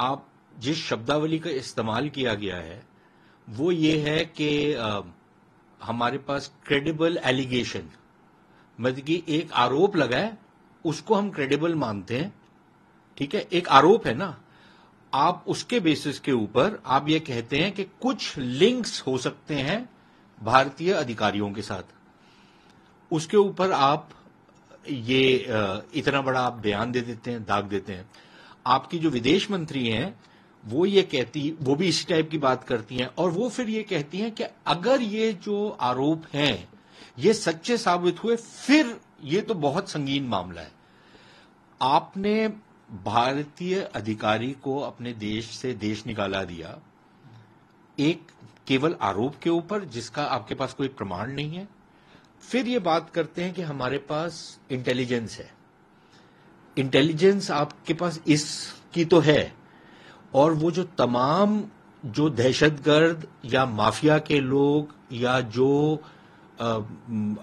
आप जिस शब्दावली का इस्तेमाल किया गया है वो ये है कि हमारे पास क्रेडिबल एलिगेशन मतलब कि एक आरोप लगाए उसको हम क्रेडिबल मानते हैं ठीक है एक आरोप है ना आप उसके बेसिस के ऊपर आप ये कहते हैं कि कुछ लिंक्स हो सकते हैं भारतीय अधिकारियों के साथ उसके ऊपर आप ये इतना बड़ा आप बयान दे देते हैं दाग देते हैं आपकी जो विदेश मंत्री हैं वो ये कहती वो भी इसी टाइप की बात करती हैं और वो फिर ये कहती हैं कि अगर ये जो आरोप हैं ये सच्चे साबित हुए फिर ये तो बहुत संगीन मामला है आपने भारतीय अधिकारी को अपने देश से देश निकाला दिया एक केवल आरोप के ऊपर जिसका आपके पास कोई प्रमाण नहीं है फिर ये बात करते हैं कि हमारे पास इंटेलिजेंस है इंटेलिजेंस आपके पास इसकी तो है और वो जो तमाम जो दहशतगर्द या माफिया के लोग या जो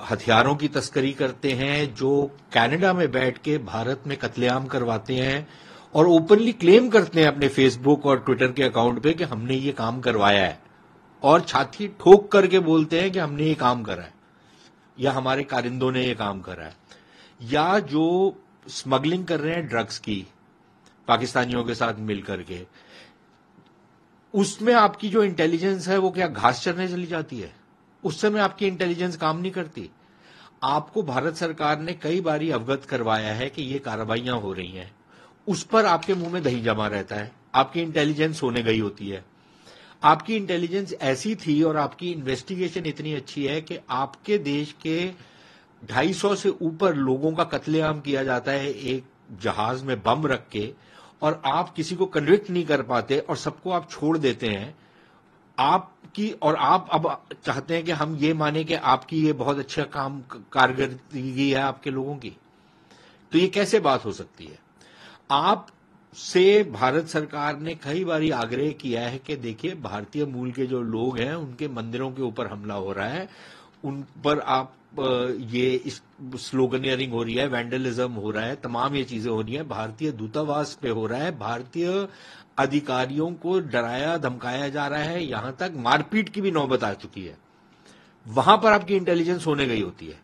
हथियारों की तस्करी करते हैं जो कनाडा में बैठ के भारत में कत्लेआम करवाते हैं और ओपनली क्लेम करते हैं अपने फेसबुक और ट्विटर के अकाउंट पे कि हमने ये काम करवाया है और छाती ठोक करके बोलते हैं कि हमने ये काम करा है या हमारे कारिंदों ने ये काम करा है या जो स्मगलिंग कर रहे हैं ड्रग्स की पाकिस्तानियों के साथ मिलकर के उसमें आपकी जो इंटेलिजेंस है वो क्या घास चरने चली जाती है उस समय आपकी इंटेलिजेंस काम नहीं करती आपको भारत सरकार ने कई बारी अवगत करवाया है कि ये कार्रवाइयां हो रही हैं उस पर आपके मुंह में दही जमा रहता है आपकी इंटेलिजेंस होने गई होती है आपकी इंटेलिजेंस ऐसी थी और आपकी इन्वेस्टिगेशन इतनी अच्छी है कि आपके देश के ढाई सौ से ऊपर लोगों का कत्लेआम किया जाता है एक जहाज में बम रख के और आप किसी को कन्विक्ट नहीं कर पाते और सबको आप छोड़ देते हैं आपकी और आप अब चाहते हैं कि हम ये माने कि आपकी ये बहुत अच्छा काम कारगर्दगी है आपके लोगों की तो ये कैसे बात हो सकती है आप से भारत सरकार ने कई बार आग्रह किया है कि देखिए भारतीय मूल के जो लोग हैं उनके मंदिरों के ऊपर हमला हो रहा है उन पर आप ये इस स्लोगनियरिंग हो रही है वैंडलिज्म हो रहा है तमाम ये चीजें हो रही है भारतीय दूतावास पे हो रहा है भारतीय अधिकारियों को डराया धमकाया जा रहा है यहां तक मारपीट की भी नौबत आ चुकी है वहां पर आपकी इंटेलिजेंस होने गई होती है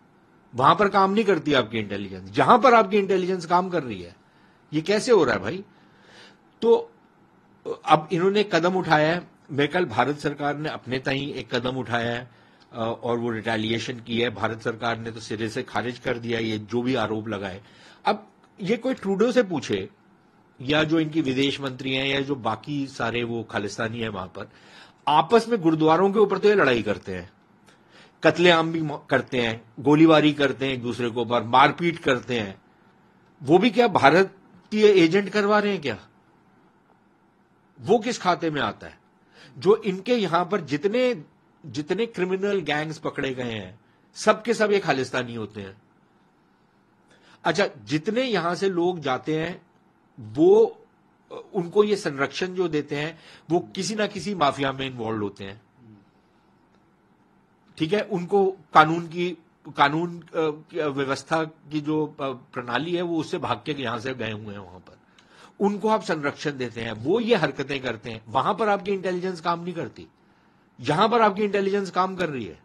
वहां पर काम नहीं करती आपकी इंटेलिजेंस जहां पर आपकी इंटेलिजेंस काम कर रही है ये कैसे हो रहा है भाई तो अब इन्होंने कदम उठाया है मैं कल भारत सरकार ने अपने तई एक कदम उठाया है और वो रिटेलिएशन की है भारत सरकार ने तो सिरे से खारिज कर दिया ये जो भी आरोप लगाए अब ये कोई ट्रूडो से पूछे या जो इनकी विदेश मंत्री हैं या जो बाकी सारे वो खालिस्तानी हैं वहां पर आपस में गुरुद्वारों के ऊपर तो ये लड़ाई करते हैं कत्लेआम भी करते हैं गोलीबारी करते हैं एक दूसरे के ऊपर मारपीट करते हैं वो भी क्या भारत के एजेंट करवा रहे हैं क्या वो किस खाते में आता है जो इनके यहां पर जितने जितने क्रिमिनल गैंग्स पकड़े गए हैं सबके सब ये खालिस्तानी होते हैं अच्छा जितने यहां से लोग जाते हैं वो उनको ये संरक्षण जो देते हैं वो किसी ना किसी माफिया में इन्वॉल्व होते हैं ठीक है उनको कानून की कानून व्यवस्था की जो प्रणाली है वो उससे भाग के यहां से गए हुए हैं वहां पर उनको आप संरक्षण देते हैं वो ये हरकतें करते हैं वहां पर आपकी इंटेलिजेंस काम नहीं करती यहां पर आपकी इंटेलिजेंस काम कर रही है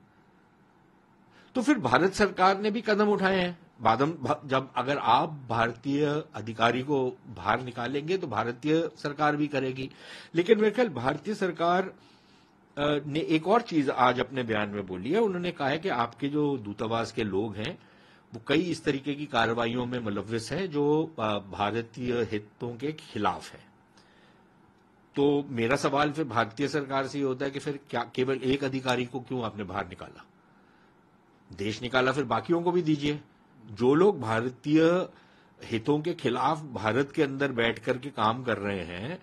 तो फिर भारत सरकार ने भी कदम उठाए हैं बादम जब अगर आप भारतीय अधिकारी को बाहर निकालेंगे तो भारतीय सरकार भी करेगी लेकिन मेरे ख्याल भारतीय सरकार ने एक और चीज आज अपने बयान में बोली है उन्होंने कहा है कि आपके जो दूतावास के लोग हैं वो कई इस तरीके की कार्रवाइयों में मुलविस हैं जो भारतीय हितों के खिलाफ हैं तो मेरा सवाल फिर भारतीय सरकार से होता है कि फिर क्या केवल एक अधिकारी को क्यों आपने बाहर निकाला देश निकाला फिर बाकियों को भी दीजिए जो लोग भारतीय हितों के खिलाफ भारत के अंदर बैठ करके काम कर रहे हैं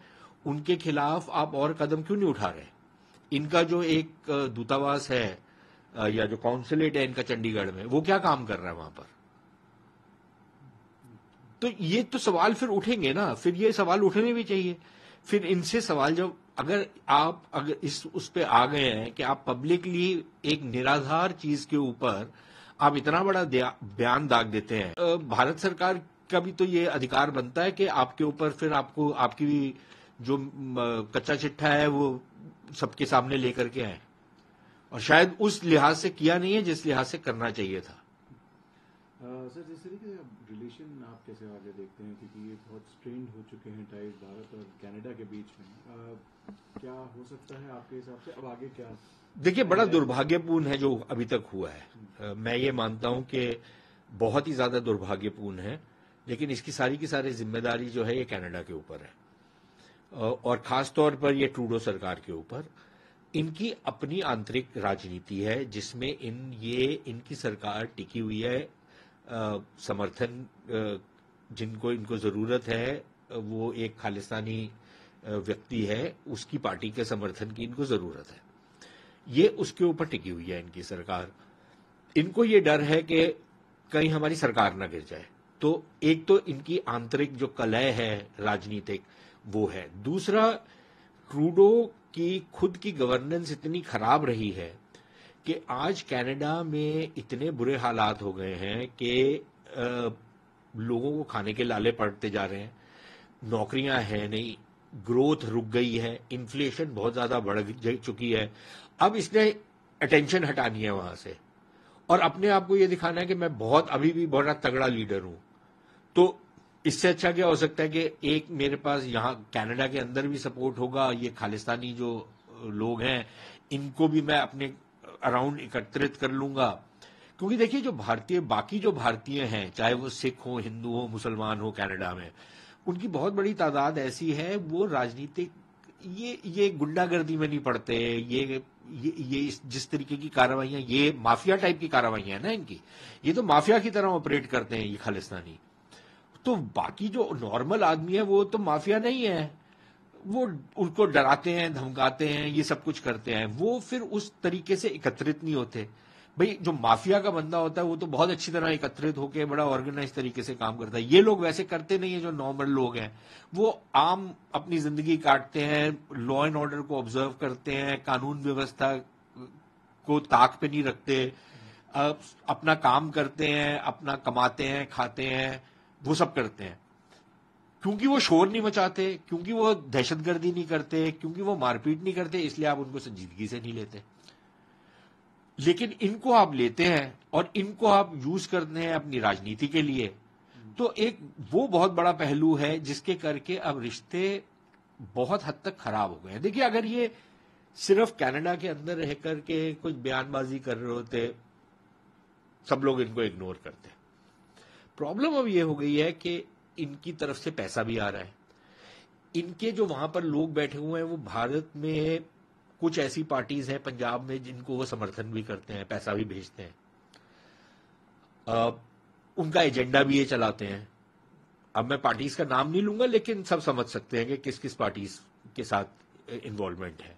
उनके खिलाफ आप और कदम क्यों नहीं उठा रहे इनका जो एक दूतावास है या जो काउंसिलेट है इनका चंडीगढ़ में वो क्या काम कर रहा है वहां पर तो ये तो सवाल फिर उठेंगे ना फिर ये सवाल उठने भी चाहिए फिर इनसे सवाल जब अगर आप अगर इस उस पर आ गए हैं कि आप पब्लिकली एक निराधार चीज के ऊपर आप इतना बड़ा बयान दाग देते हैं भारत सरकार का भी तो ये अधिकार बनता है कि आपके ऊपर फिर आपको आपकी जो कच्चा चिट्ठा है वो सबके सामने लेकर के आए और शायद उस लिहाज से किया नहीं है जिस लिहाज से करना चाहिए था सर uh, जिस तरीके से रिलेशन आप कैसे आगे देखते हैं क्योंकि ये बहुत स्ट्रेंड हो चुके हैं टाइट भारत और कनाडा के बीच में uh, क्या हो सकता है आपके हिसाब से अब आगे क्या देखिए बड़ा दुर्भाग्यपूर्ण है जो अभी तक हुआ है uh, मैं ये मानता हूं कि बहुत ही ज्यादा दुर्भाग्यपूर्ण है लेकिन इसकी सारी की सारी जिम्मेदारी जो है ये कनाडा के ऊपर है और खास तौर पर ये ट्रूडो सरकार के ऊपर इनकी अपनी आंतरिक राजनीति है जिसमें इन ये इनकी सरकार टिकी हुई है समर्थन जिनको इनको ज़रूरत है वो एक खालिस्तानी व्यक्ति है उसकी पार्टी के समर्थन की इनको ज़रूरत है ये उसके ऊपर टिकी हुई है इनकी सरकार इनको ये डर है कि कहीं हमारी सरकार ना गिर जाए तो एक तो इनकी आंतरिक जो कलय है राजनीतिक वो है दूसरा ट्रूडो की खुद की गवर्नेंस इतनी खराब रही है कि आज कनाडा में इतने बुरे हालात हो गए हैं कि लोगों को खाने के लाले पड़ते जा रहे हैं नौकरियां है नहीं ग्रोथ रुक गई है इन्फ्लेशन बहुत ज्यादा बढ़ चुकी है अब इसने अटेंशन हटानी है वहां से और अपने आप को यह दिखाना है कि मैं बहुत अभी भी बहुत तगड़ा लीडर हूं तो इससे अच्छा क्या हो सकता है कि एक मेरे पास यहाँ कनाडा के अंदर भी सपोर्ट होगा ये खालिस्तानी जो लोग हैं इनको भी मैं अपने अराउंड एकत्रित कर लूंगा क्योंकि देखिए जो भारतीय बाकी जो भारतीय हैं चाहे वो सिख हो हिंदू हो मुसलमान हो कनाडा में उनकी बहुत बड़ी तादाद ऐसी है वो राजनीतिक ये ये गुंडागर्दी में नहीं पड़ते ये ये, ये जिस तरीके की कार्रवाई ये माफिया टाइप की कार्रवाई है ना इनकी ये तो माफिया की तरह ऑपरेट करते हैं ये खालिस्तानी तो बाकी जो नॉर्मल आदमी है वो तो माफिया नहीं है वो उनको डराते हैं धमकाते हैं ये सब कुछ करते हैं वो फिर उस तरीके से एकत्रित नहीं होते भाई जो माफिया का बंदा होता है वो तो बहुत अच्छी तरह एकत्रित होकर बड़ा ऑर्गेनाइज तरीके से काम करता है ये लोग वैसे करते नहीं है जो नॉर्मल लोग हैं वो आम अपनी जिंदगी काटते हैं लॉ एंड ऑर्डर को ऑब्जर्व करते हैं कानून व्यवस्था को ताक पे नहीं रखते अपना काम करते हैं अपना कमाते हैं खाते हैं वो सब करते हैं क्योंकि वो शोर नहीं मचाते क्योंकि वो दहशतगर्दी नहीं करते क्योंकि वो मारपीट नहीं करते इसलिए आप उनको संजीदगी से नहीं लेते लेकिन इनको आप लेते हैं और इनको आप यूज करते हैं अपनी राजनीति के लिए तो एक वो बहुत बड़ा पहलू है जिसके करके अब रिश्ते बहुत हद तक खराब हो गए हैं देखिए अगर ये सिर्फ कनाडा के अंदर रह करके कुछ बयानबाजी कर रहे होते सब लोग इनको इग्नोर करते प्रॉब्लम अब ये हो गई है कि इनकी तरफ से पैसा भी आ रहा है इनके जो वहां पर लोग बैठे हुए हैं वो भारत में कुछ ऐसी पार्टीज हैं पंजाब में जिनको वो समर्थन भी करते हैं पैसा भी भेजते हैं आ, उनका एजेंडा भी ये चलाते हैं अब मैं पार्टीज का नाम नहीं लूंगा लेकिन सब समझ सकते हैं कि किस किस पार्टीज के साथ इन्वॉल्वमेंट है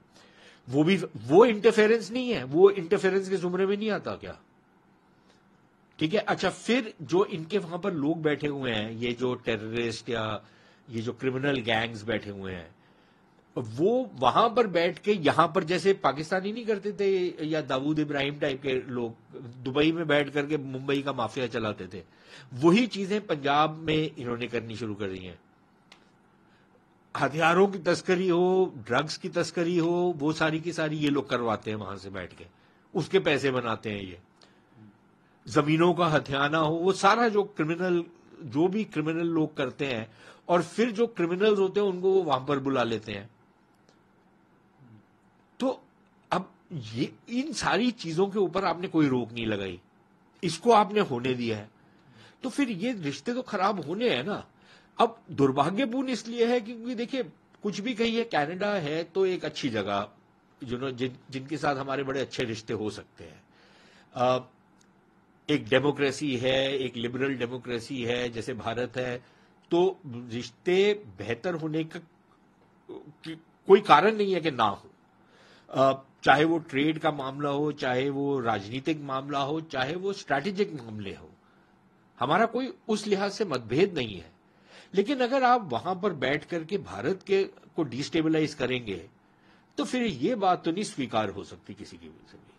वो भी वो इंटरफेरेंस नहीं है वो इंटरफेरेंस के जुमरे में नहीं आता क्या ठीक है अच्छा फिर जो इनके वहां पर लोग बैठे हुए हैं ये जो टेररिस्ट या ये जो क्रिमिनल गैंग्स बैठे हुए हैं वो वहां पर बैठ के यहां पर जैसे पाकिस्तानी नहीं करते थे या दाऊद इब्राहिम टाइप के लोग दुबई में बैठ करके मुंबई का माफिया चलाते थे वही चीजें पंजाब में इन्होंने करनी शुरू कर दी है हथियारों की तस्करी हो ड्रग्स की तस्करी हो वो सारी की सारी ये लोग करवाते हैं वहां से बैठ के उसके पैसे बनाते हैं ये जमीनों का हथियाना हो वो सारा जो क्रिमिनल जो भी क्रिमिनल लोग करते हैं और फिर जो क्रिमिनल्स होते हैं उनको वो वहां पर बुला लेते हैं तो अब ये इन सारी चीजों के ऊपर आपने कोई रोक नहीं लगाई इसको आपने होने दिया है तो फिर ये रिश्ते तो खराब होने हैं ना अब दुर्भाग्यपूर्ण इसलिए है क्योंकि देखिए कुछ भी कहिए कनाडा है तो एक अच्छी जगह जिन जिनके साथ हमारे बड़े अच्छे रिश्ते हो सकते हैं एक डेमोक्रेसी है एक लिबरल डेमोक्रेसी है जैसे भारत है तो रिश्ते बेहतर होने का कोई कारण नहीं है कि ना हो चाहे वो ट्रेड का मामला हो चाहे वो राजनीतिक मामला हो चाहे वो स्ट्रैटेजिक मामले हो हमारा कोई उस लिहाज से मतभेद नहीं है लेकिन अगर आप वहां पर बैठ करके भारत के को डिस्टेबलाइज करेंगे तो फिर ये बात तो नहीं स्वीकार हो सकती किसी की वजह से भी